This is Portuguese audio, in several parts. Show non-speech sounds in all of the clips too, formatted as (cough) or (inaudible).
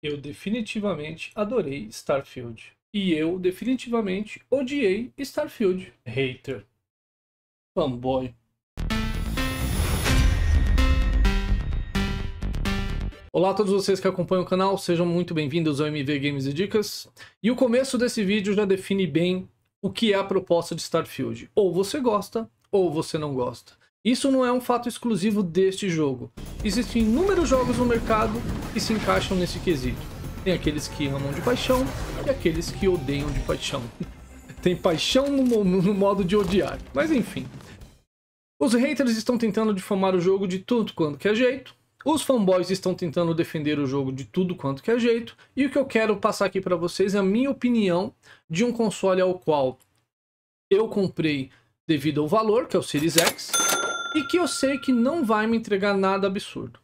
Eu definitivamente adorei Starfield. E eu definitivamente odiei Starfield. Hater. Fanboy. Olá a todos vocês que acompanham o canal, sejam muito bem-vindos ao MV Games e Dicas. E o começo desse vídeo já define bem o que é a proposta de Starfield. Ou você gosta, ou você não gosta. Isso não é um fato exclusivo deste jogo. Existem inúmeros jogos no mercado que se encaixam nesse quesito. Tem aqueles que amam de paixão e aqueles que odeiam de paixão. (laughs) Tem paixão no, no modo de odiar, mas enfim. Os haters estão tentando difamar o jogo de tudo quanto que é jeito, os fanboys estão tentando defender o jogo de tudo quanto que é jeito, e o que eu quero passar aqui para vocês é a minha opinião de um console ao qual eu comprei devido ao valor, que é o Series X, e que eu sei que não vai me entregar nada absurdo.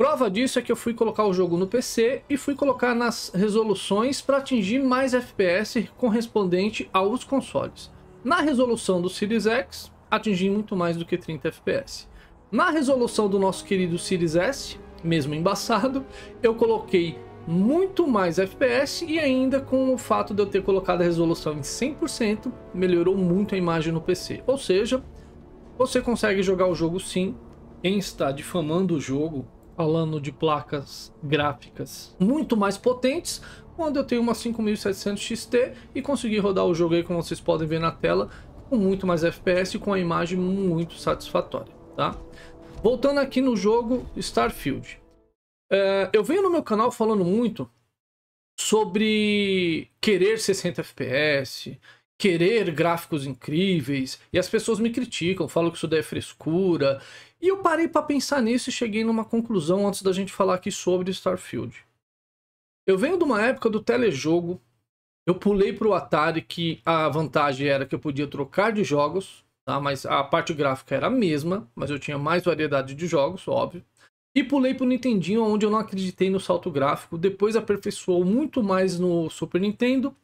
Prova disso é que eu fui colocar o jogo no PC e fui colocar nas resoluções para atingir mais FPS correspondente aos consoles. Na resolução do Series X, atingi muito mais do que 30 FPS. Na resolução do nosso querido Series S, mesmo embaçado, eu coloquei muito mais FPS e ainda com o fato de eu ter colocado a resolução em 100%, melhorou muito a imagem no PC. Ou seja, você consegue jogar o jogo sim, quem está difamando o jogo falando de placas gráficas muito mais potentes, quando eu tenho uma 5700 XT e consegui rodar o jogo aí, como vocês podem ver na tela, com muito mais FPS e com a imagem muito satisfatória, tá? Voltando aqui no jogo Starfield. É, eu venho no meu canal falando muito sobre querer 60 FPS, querer gráficos incríveis, e as pessoas me criticam, falam que isso daí é frescura. E eu parei para pensar nisso e cheguei numa conclusão antes da gente falar aqui sobre Starfield. Eu venho de uma época do telejogo, eu pulei pro Atari que a vantagem era que eu podia trocar de jogos, tá? Mas a parte gráfica era a mesma, mas eu tinha mais variedade de jogos, óbvio. E pulei pro Nintendinho, onde eu não acreditei no salto gráfico, depois aperfeiçoou muito mais no Super Nintendo.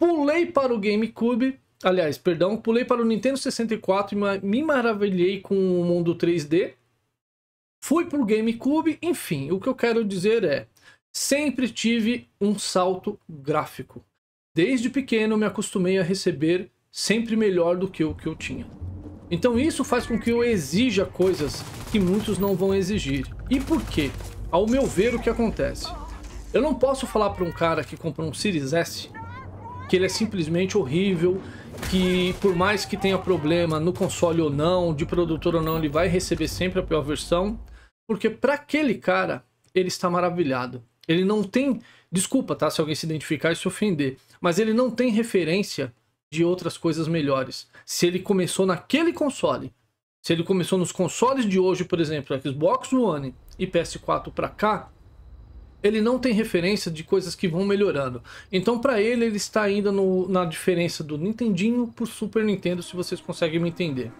Pulei para o GameCube, aliás, perdão, pulei para o Nintendo 64 e me maravilhei com o mundo 3D. Fui para o GameCube, enfim, o que eu quero dizer é, sempre tive um salto gráfico. Desde pequeno me acostumei a receber sempre melhor do que o que eu tinha. Então isso faz com que eu exija coisas que muitos não vão exigir. E por quê? Ao meu ver, o que acontece? Eu não posso falar para um cara que comprou um Series S que ele é simplesmente horrível, que por mais que tenha problema no console ou não, de produtor ou não, ele vai receber sempre a pior versão, porque para aquele cara ele está maravilhado. Ele não tem, desculpa, tá, se alguém se identificar e se ofender, mas ele não tem referência de outras coisas melhores. Se ele começou naquele console, se ele começou nos consoles de hoje, por exemplo, Xbox One e PS4 para cá, ele não tem referência de coisas que vão melhorando. Então, para ele, ele está ainda no, na diferença do Nintendinho por Super Nintendo, se vocês conseguem me entender.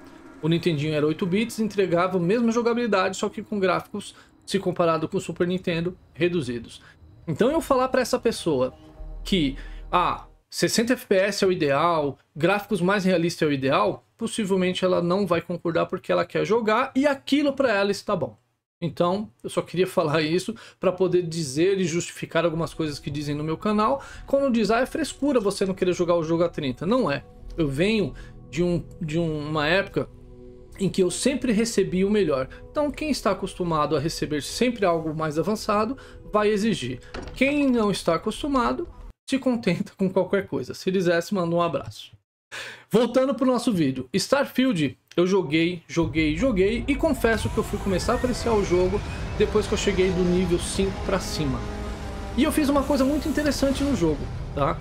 O Nintendinho era 8 bits, entregava a mesma jogabilidade, só que com gráficos, se comparado com o Super Nintendo, reduzidos. Então, eu falar para essa pessoa que, ah, 60 FPS é o ideal, gráficos mais realistas é o ideal, possivelmente ela não vai concordar porque ela quer jogar e aquilo para ela está bom. Então, eu só queria (laughs) falar isso para poder dizer e justificar algumas coisas que dizem no meu canal. Quando diz, ah, é frescura você não querer jogar o jogo a 30. Não é. Eu venho de, um, de uma época em que eu sempre recebi o melhor. Então, quem está acostumado a receber sempre algo mais avançado, vai exigir. Quem não está acostumado, se contenta (laughs) com qualquer coisa. Se dissesse, manda um abraço. Voltando para o nosso vídeo. Starfield eu joguei, joguei, joguei e confesso que eu fui começar a apreciar o jogo depois que eu cheguei do nível 5 para cima. E eu fiz uma coisa muito interessante no jogo, tá?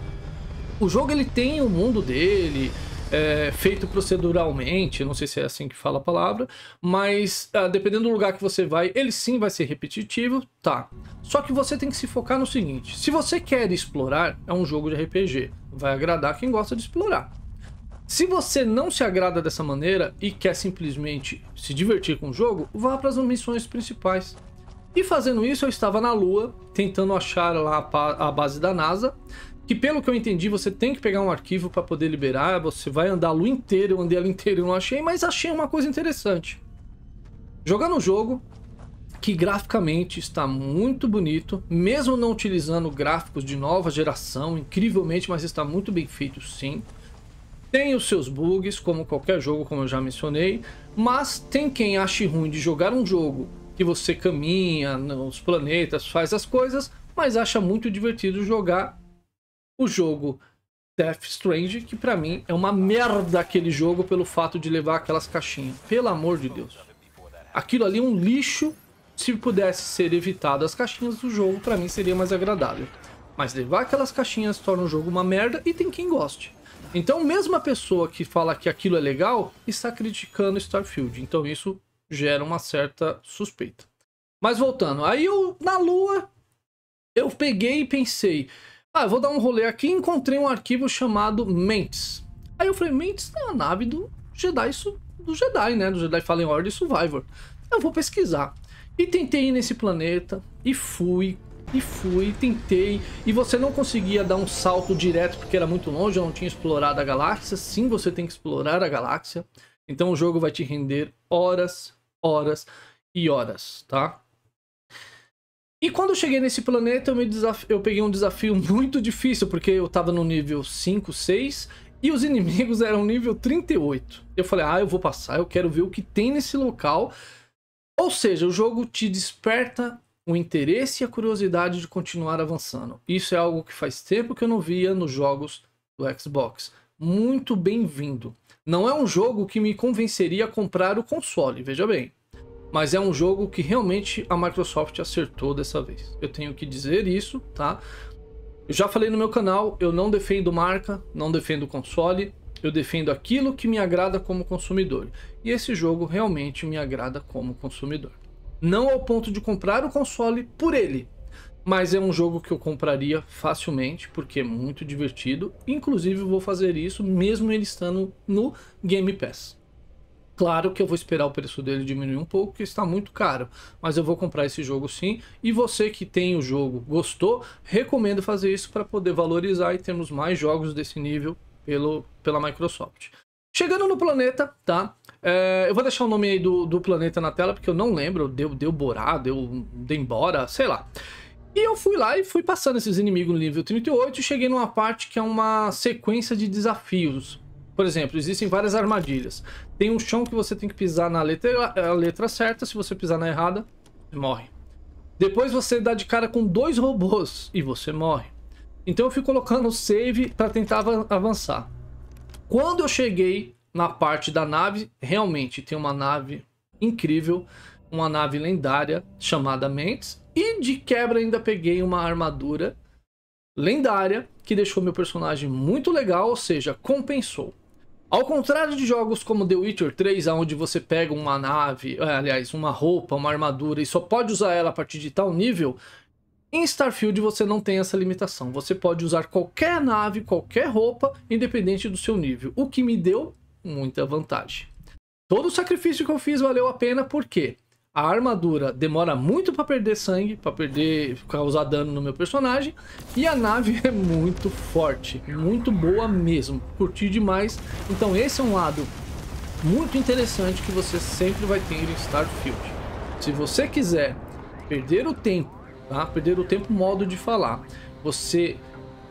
O jogo ele tem o mundo dele, é, feito proceduralmente, não sei se é assim que fala a palavra, mas ah, dependendo do lugar que você vai, ele sim vai ser repetitivo, tá. Só que você tem que se focar no seguinte: se você quer explorar, é um jogo de RPG, vai agradar quem gosta de explorar. Se você não se agrada dessa maneira e quer simplesmente se divertir com o jogo, vá para as missões principais. E fazendo isso, eu estava na Lua, tentando achar lá a base da NASA, que pelo que eu entendi, você tem que pegar um arquivo para poder liberar, você vai andar a Lua inteira, eu andei ela inteira e não achei, mas achei uma coisa interessante. Jogando o jogo, que graficamente está muito bonito, mesmo não utilizando gráficos de nova geração, incrivelmente, mas está muito bem feito sim. Tem os seus bugs, como qualquer jogo, como eu já mencionei, mas tem quem ache ruim de jogar um jogo que você caminha nos planetas, faz as coisas, mas acha muito divertido jogar o jogo Death Strange, que para mim é uma merda aquele jogo pelo fato de levar aquelas caixinhas. Pelo amor de Deus. Aquilo ali é um lixo. Se pudesse ser evitado as caixinhas do jogo, para mim seria mais agradável. Mas levar aquelas caixinhas torna o jogo uma merda e tem quem goste. Então, mesmo a pessoa que fala que aquilo é legal está criticando Starfield. Então, isso gera uma certa suspeita. Mas voltando, aí eu, na Lua, eu peguei e pensei: ah, eu vou dar um rolê aqui e encontrei um arquivo chamado Mentes. Aí eu falei: Mentes é a nave do Jedi, do Jedi, né? Do Jedi Fallen Order e Survivor. Eu vou pesquisar. E tentei ir nesse planeta e fui, e fui, tentei. E você não conseguia dar um salto direto porque era muito longe, eu não tinha explorado a galáxia. Sim, você tem que explorar a galáxia. Então o jogo vai te render horas, horas e horas, tá? E quando eu cheguei nesse planeta, eu, me desaf... eu peguei um desafio (laughs) muito difícil, porque eu tava no nível 5, 6 e os inimigos eram nível 38. Eu falei, ah, eu vou passar, eu quero ver o que tem nesse local. Ou seja, o jogo te desperta o interesse e a curiosidade de continuar avançando. Isso é algo que faz tempo que eu não via nos jogos do Xbox. Muito bem-vindo. Não é um jogo que me convenceria a comprar o console, veja bem. Mas é um jogo que realmente a Microsoft acertou dessa vez. Eu tenho que dizer isso, tá? Eu já falei no meu canal, eu não defendo marca, não defendo console, eu defendo aquilo que me agrada como consumidor. E esse jogo realmente me agrada como consumidor. Não ao ponto de comprar o console por ele, mas é um jogo que eu compraria facilmente, porque é muito divertido. Inclusive, vou fazer isso mesmo ele estando no Game Pass. Claro que eu vou esperar o preço dele diminuir um pouco, que está muito caro, mas eu vou comprar esse jogo sim. E você que tem o jogo, gostou, recomendo fazer isso para poder valorizar e termos mais jogos desse nível pelo, pela Microsoft. Chegando no planeta, tá? É, eu vou deixar o nome aí do, do planeta na tela, porque eu não lembro. Deu, deu Borá, deu, deu embora, sei lá. E eu fui lá e fui passando esses inimigos no nível 38 e cheguei numa parte que é uma sequência de desafios. Por exemplo, existem várias armadilhas. Tem um chão que você tem que pisar na letra, letra certa, se você pisar na errada, morre. Depois você dá de cara com dois robôs e você morre. Então eu fui colocando o save para tentar avançar. Quando eu cheguei na parte da nave, realmente tem uma nave incrível, uma nave lendária chamada Mentes. E de quebra ainda peguei uma armadura lendária que deixou meu personagem muito legal, ou seja, compensou. Ao contrário de jogos como The Witcher 3, onde você pega uma nave, é, aliás, uma roupa, uma armadura e só pode usar ela a partir de tal nível, em Starfield você não tem essa limitação. Você pode usar qualquer nave, qualquer roupa, independente do seu nível, o que me deu muita vantagem. Todo o sacrifício que eu fiz valeu a pena porque a armadura demora muito para perder sangue, para perder causar dano no meu personagem, e a nave (laughs) é muito forte, muito boa mesmo. Curti demais. Então esse é um lado muito interessante que você sempre vai ter em Starfield. Se você quiser perder o tempo tá? Perder o tempo modo de falar. Você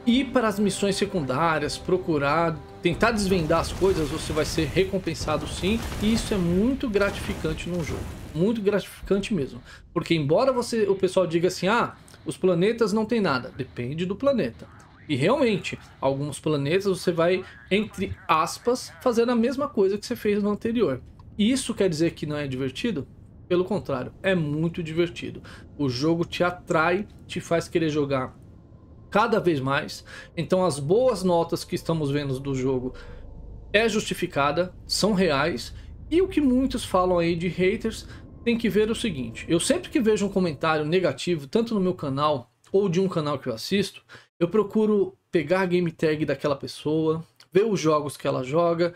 ir para as missões secundárias, procurar, tentar desvendar as coisas, você vai ser recompensado sim, e isso é muito gratificante num jogo. Muito gratificante mesmo. Porque embora você, o pessoal diga assim: "Ah, os planetas não tem nada". Depende do planeta. E realmente, alguns planetas você vai entre aspas fazer a mesma coisa que você fez no anterior. Isso quer dizer que não é divertido? Pelo contrário, é muito divertido. O jogo te atrai, te faz querer jogar cada vez mais. Então as boas notas que estamos vendo do jogo é justificada, são reais. E o que muitos falam aí de haters tem que ver o seguinte: eu sempre que vejo um comentário negativo, tanto no meu canal ou de um canal que eu assisto, eu procuro pegar a game tag daquela pessoa, ver os jogos que ela joga.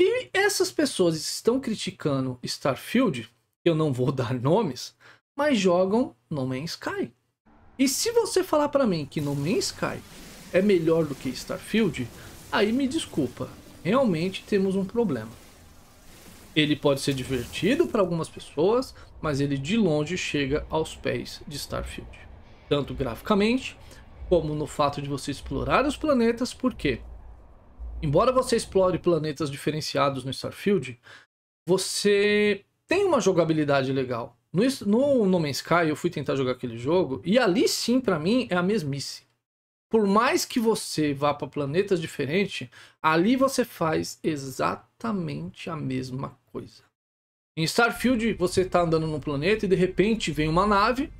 E essas pessoas estão criticando Starfield, eu não vou (laughs) dar nomes, mas jogam No Man's Sky. E se você falar para mim que No Man's Sky é melhor do que Starfield, aí me desculpa, realmente temos um problema. Ele pode ser divertido para algumas pessoas, mas ele de longe chega aos pés de Starfield. Tanto graficamente, como no fato de você explorar os planetas, porque, embora você explore planetas diferenciados no Starfield, você tem uma jogabilidade legal. No, no No Man's Sky, eu fui tentar jogar aquele jogo, e ali sim, para mim, é a mesmice. Por mais que você vá para planetas diferentes, ali você faz exatamente a mesma coisa. Em Starfield, você está andando num planeta e de repente vem uma nave,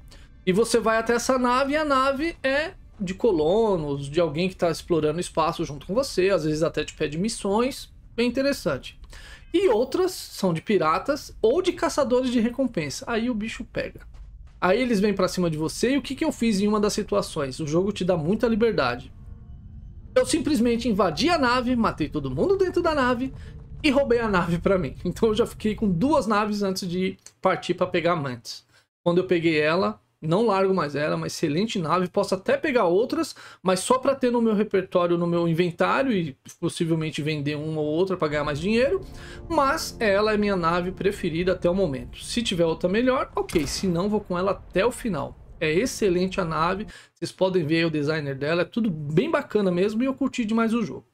e você vai até essa nave, e a nave é de colonos, de alguém que está explorando o espaço junto com você, às vezes até te pede missões, bem interessante. E outras são de piratas ou de caçadores de recompensa. Aí o bicho pega. Aí eles vêm para cima de você e o que, que eu fiz em uma das situações? O jogo te dá muita liberdade. Eu simplesmente invadi a nave, matei todo mundo dentro da nave e roubei a nave para mim. Então eu já fiquei com duas naves antes de partir para pegar Mantis. Quando eu peguei ela, não largo mais ela, uma excelente nave. Posso até pegar outras, mas só para ter no meu repertório, no meu inventário e possivelmente vender uma ou outra para ganhar mais dinheiro. Mas ela é minha nave preferida até o momento. Se tiver outra melhor, ok. Se não, vou com ela até o final. É excelente a nave, vocês podem ver o designer dela, é tudo bem bacana mesmo e eu curti demais o jogo.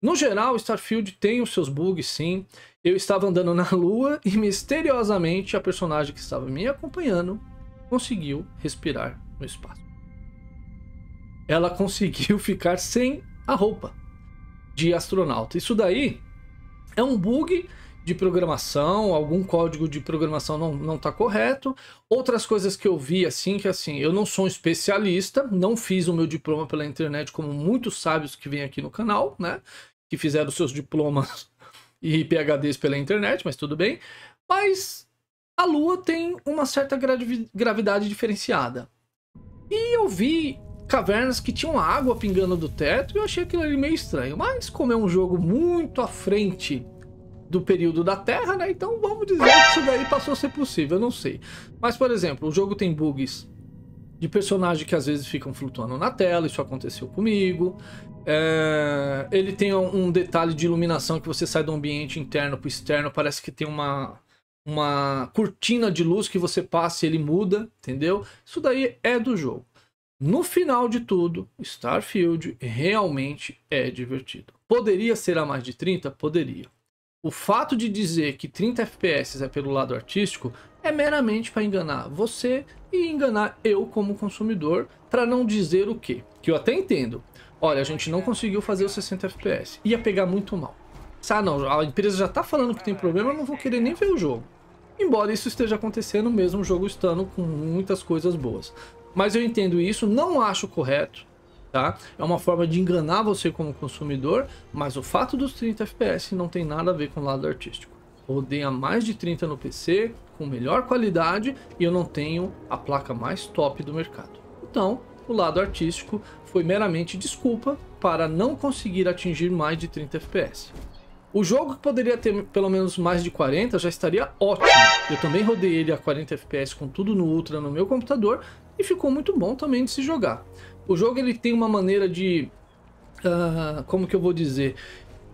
No geral, Starfield tem os seus bugs, sim. Eu estava andando na (laughs) lua e misteriosamente a personagem que estava me acompanhando conseguiu respirar no espaço. Ela conseguiu (laughs) ficar sem a roupa de astronauta. Isso daí é um bug de programação, algum código de programação não, não tá correto. Outras coisas que eu vi assim, que assim, eu não sou um especialista, não fiz o meu diploma pela internet como muitos sábios que vêm aqui no canal, né? Que fizeram seus diplomas (laughs) e PHDs pela internet, mas tudo bem. Mas a Lua tem uma certa gravidade diferenciada. E eu vi cavernas que tinham água pingando do teto e eu achei aquilo ali meio estranho. Mas como é um jogo muito à frente do período da Terra, né? Então vamos dizer que isso daí passou a ser possível, eu não sei. Mas, por exemplo, o jogo tem bugs de personagem que às vezes ficam flutuando na tela, isso aconteceu comigo. É... Ele tem um detalhe de iluminação que você sai do ambiente interno para externo, parece que tem uma uma cortina de luz que você passa e ele muda, entendeu? Isso daí é do jogo. No final de tudo, Starfield realmente é divertido. Poderia ser a mais de 30? Poderia. O fato de dizer que 30 FPS é pelo lado artístico é meramente para enganar você e enganar eu como consumidor, para não dizer o quê? Que eu até entendo. Olha, a gente não conseguiu fazer os 60 FPS. Ia pegar muito mal. Ah, não, a empresa já tá falando que tem problema, eu não vou querer nem ver o jogo. Embora isso esteja acontecendo mesmo o jogo estando com muitas coisas boas. Mas eu entendo isso, não acho correto, tá? É uma forma de enganar você como consumidor, mas o fato dos 30 FPS não tem nada a ver com o lado artístico. Rodeia mais de 30 no PC, com melhor qualidade, e eu não tenho a placa mais top do mercado. Então, o lado artístico foi meramente desculpa para não conseguir atingir mais de 30 FPS. O jogo que poderia ter pelo menos mais de 40 já estaria ótimo. Eu também rodei ele a 40 FPS com tudo no Ultra no meu computador e ficou muito bom também de se jogar. O jogo ele tem uma maneira de... Uh, como que eu vou dizer?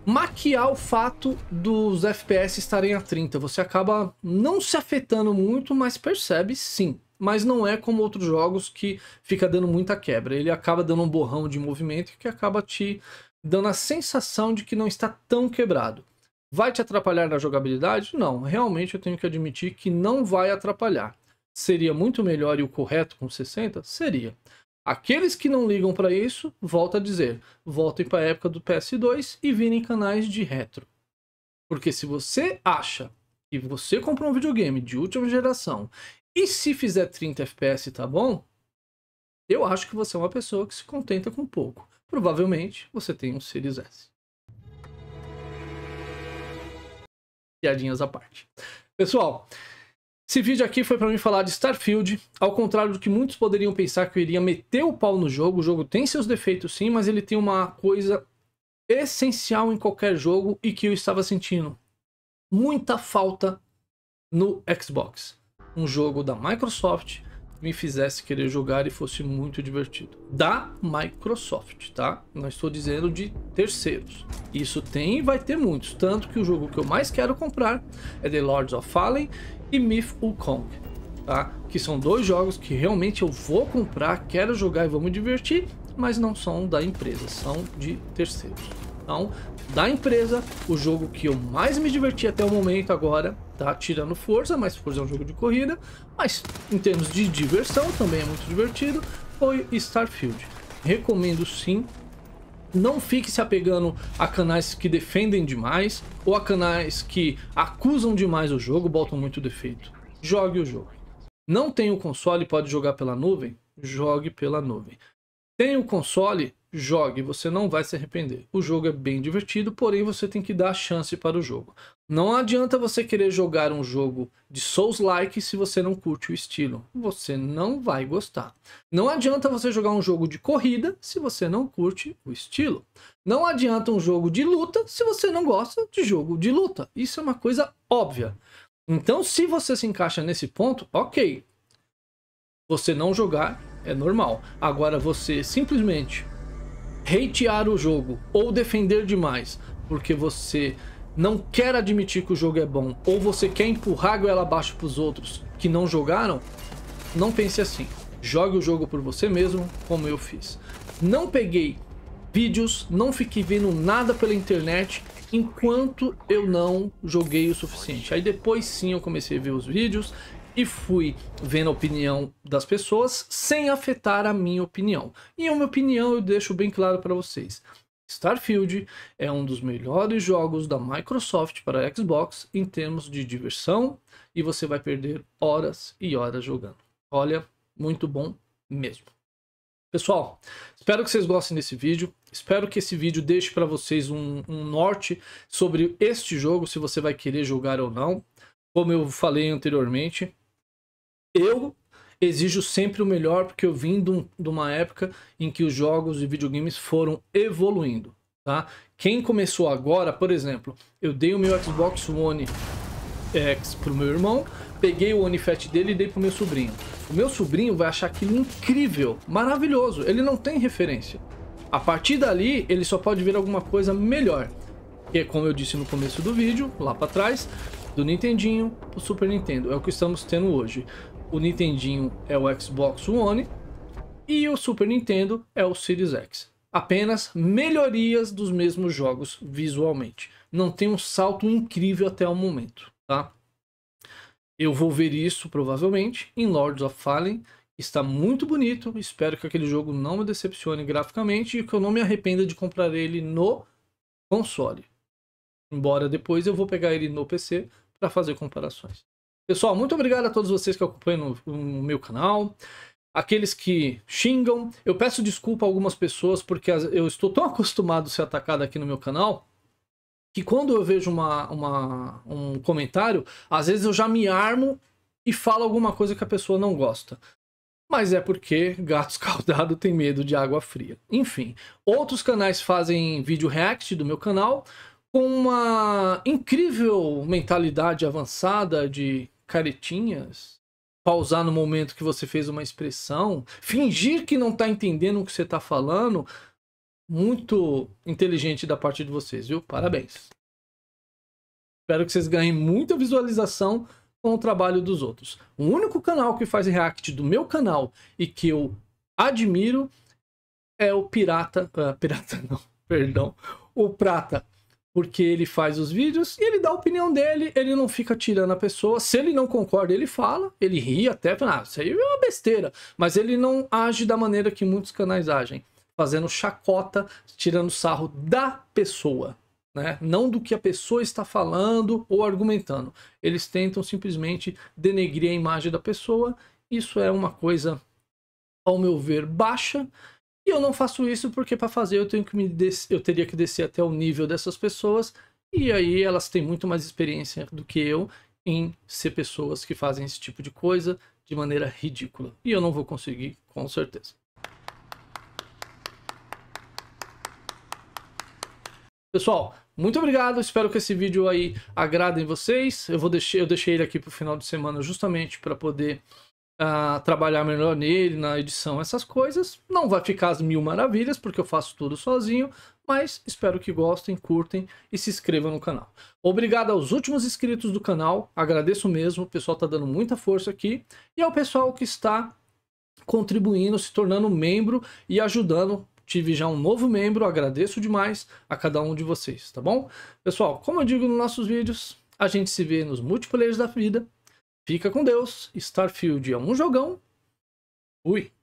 Maquiar o fato dos FPS estarem a 30. Você acaba não se afetando muito, mas percebe sim mas não é como outros jogos que fica dando muita quebra. Ele acaba dando um borrão de movimento que acaba te dando a sensação de que não está tão quebrado. Vai te atrapalhar na jogabilidade? Não, realmente eu tenho que admitir que não vai atrapalhar. Seria muito melhor e o correto com 60? Seria. Aqueles que não ligam para isso, volta a dizer, voltem para a época do PS2 e virem canais de retro. Porque se você acha que você comprou um videogame de última geração e se fizer 30 FPS tá bom, eu acho que você é uma pessoa que se contenta com pouco provavelmente você tem um Series S. Piadinhas à parte. Pessoal, esse vídeo aqui foi para mim falar de Starfield. Ao contrário do que muitos poderiam pensar que eu iria meter o pau no jogo, o jogo tem seus defeitos sim, mas ele tem uma coisa essencial em qualquer jogo e que eu estava sentindo muita falta no Xbox. Um jogo da Microsoft me fizesse querer jogar e fosse muito divertido. Da Microsoft, tá? Não estou dizendo de terceiros. Isso tem e vai ter muitos, tanto que o jogo que eu mais quero comprar é The Lords of Fallen e Myth Wukong, tá? Que são dois jogos que realmente eu vou comprar, quero jogar e vou me divertir, mas não são da empresa, são de terceiros. Então, da empresa, o jogo que eu mais me diverti até o momento agora, tá? Tirando Forza, mas Forza é um jogo de corrida. Mas em termos de diversão, também é muito divertido, foi Starfield. Recomendo sim. Não fique se apegando a canais que defendem demais ou a canais que acusam demais o jogo, botam muito defeito. Jogue o jogo. Não tem o console, pode jogar pela nuvem? Jogue pela nuvem. Tem o console, Jogue, você não vai se arrepender. O jogo é bem divertido, porém você tem que dar chance para o jogo. Não adianta você querer jogar um jogo de Souls-like se você não curte o estilo. Você não vai gostar. Não adianta você jogar um jogo de corrida se você não curte o estilo. Não adianta um jogo de luta se você não gosta de jogo de luta. Isso é uma coisa óbvia. Então, se você se encaixa nesse ponto, ok. Você não jogar é normal. Agora, você simplesmente hatear o jogo ou defender demais porque você não quer admitir que o jogo é bom ou você quer empurrar a goela abaixo para os outros que não jogaram, não pense assim. Jogue o jogo por você mesmo, como eu fiz. Não peguei vídeos, não fiquei vendo nada pela internet enquanto eu não joguei o suficiente. Aí depois sim eu comecei a ver os vídeos, e fui vendo a opinião das pessoas sem afetar a minha opinião. E a minha opinião eu deixo bem claro para vocês. Starfield é um dos melhores jogos da Microsoft para Xbox em termos de diversão e você vai perder horas e horas jogando. Olha, muito bom mesmo. Pessoal, espero que vocês gostem desse vídeo. Espero que esse vídeo deixe para vocês um, um norte sobre este jogo, se você vai querer jogar ou não. Como eu falei anteriormente, eu exijo sempre o melhor, porque eu vim de, um, de uma época em que os jogos e videogames foram evoluindo, tá? Quem começou agora, por exemplo, eu dei o meu Xbox One X pro meu irmão, peguei o One Fat dele e dei pro meu sobrinho. O meu sobrinho vai achar aquilo incrível, maravilhoso, ele não tem referência. A partir dali, ele só pode ver alguma coisa melhor. Que é como eu disse no começo do vídeo, lá para trás, do Nintendinho pro Super Nintendo. É o que estamos tendo hoje o Nintendinho é o Xbox One e o Super Nintendo é o Series X. Apenas melhorias dos mesmos jogos visualmente. Não tem um salto incrível até o momento, tá? Eu vou ver isso provavelmente em Lords of Fallen. Está muito bonito. Espero que aquele jogo não me decepcione graficamente e que eu não me arrependa de comprar ele no console. Embora depois eu vou pegar ele no PC para fazer comparações. Pessoal, muito obrigado a todos vocês que acompanham no, meu canal aqueles que xingam. Eu peço desculpa a algumas pessoas porque eu estou tão (laughs) acostumado a ser atacado aqui no meu canal que quando eu vejo uma, uma, um comentário, às vezes eu já me armo e falo alguma coisa que a pessoa não gosta. Mas é porque gato escaldado (laughs) tem medo de água fria. Enfim, outros canais fazem vídeo react do meu canal com uma incrível mentalidade avançada de caretinhas, pausar no momento que você fez uma expressão, fingir que não está entendendo o que você está falando. Muito inteligente da parte de vocês, viu? Parabéns. Espero que vocês ganhem muita visualização com o trabalho dos outros. O único canal que faz react do meu canal e que eu admiro é o Pirata. Uh, pirata (laughs) não, perdão. O Prata porque ele faz os vídeos e ele dá a opinião dele, ele não fica tirando a pessoa. Se ele não concorda, ele fala, ele ri até, fala, ah, isso aí é uma besteira. Mas ele não age da maneira que muitos canais agem, fazendo chacota, tirando sarro da pessoa, né? Não do que a pessoa está falando ou argumentando. Eles tentam simplesmente denegrir a imagem da pessoa. Isso é uma coisa, ao meu ver, baixa e eu não faço isso porque para fazer eu tenho que me eu teria que descer até o nível dessas pessoas e aí elas têm muito mais experiência do que eu em ser pessoas que fazem esse tipo de coisa de maneira ridícula. E eu não vou conseguir, com certeza. Pessoal, muito obrigado, espero que esse vídeo aí agradem vocês. Eu vou deixar, eu deixei ele aqui para o final de semana justamente para poder a trabalhar melhor nele, na edição, essas coisas. Não vai ficar as mil maravilhas, porque eu faço tudo sozinho, mas espero que gostem, curtem e se inscrevam no canal. Obrigado aos últimos inscritos do canal, agradeço mesmo, o pessoal está dando muita força aqui, e ao pessoal que está contribuindo, se tornando membro e ajudando. Tive já um novo membro, agradeço demais a cada um de vocês, tá bom? Pessoal, como eu digo nos nossos vídeos, a gente se vê nos multiplayers da vida Fica com Deus. Starfield é um jogão. Fui.